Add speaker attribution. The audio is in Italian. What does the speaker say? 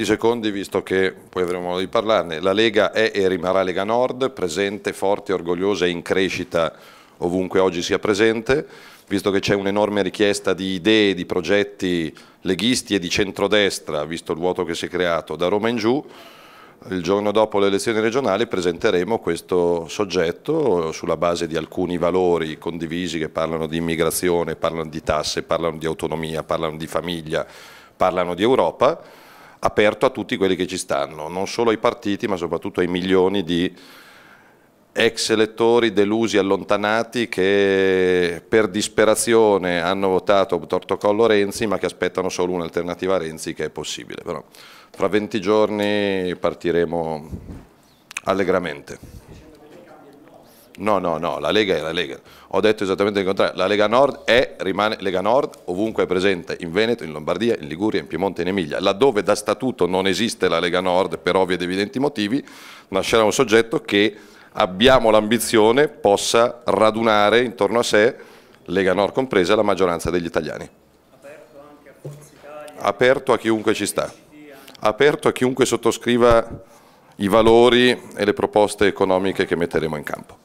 Speaker 1: 20 secondi, visto che poi avremo modo di parlarne, la Lega è e rimarrà Lega Nord, presente, forte, orgogliosa e in crescita ovunque oggi sia presente, visto che c'è un'enorme richiesta di idee, di progetti leghisti e di centrodestra, visto il vuoto che si è creato da Roma in giù, il giorno dopo le elezioni regionali presenteremo questo soggetto sulla base di alcuni valori condivisi che parlano di immigrazione, parlano di tasse, parlano di autonomia, parlano di famiglia, parlano di Europa aperto a tutti quelli che ci stanno, non solo ai partiti ma soprattutto ai milioni di ex elettori delusi, allontanati che per disperazione hanno votato Tortocollo Renzi ma che aspettano solo un'alternativa a Renzi che è possibile. Però fra 20 giorni partiremo allegramente. No, no, no, la Lega è la Lega. Ho detto esattamente il contrario. La Lega Nord è, rimane Lega Nord ovunque è presente, in Veneto, in Lombardia, in Liguria, in Piemonte, in Emilia. Laddove da statuto non esiste la Lega Nord per ovvi ed evidenti motivi, nascerà un soggetto che abbiamo l'ambizione possa radunare intorno a sé, Lega Nord compresa, la maggioranza degli italiani. Aperto anche a Aperto a chiunque ci sta. Aperto a chiunque sottoscriva i valori e le proposte economiche che metteremo in campo.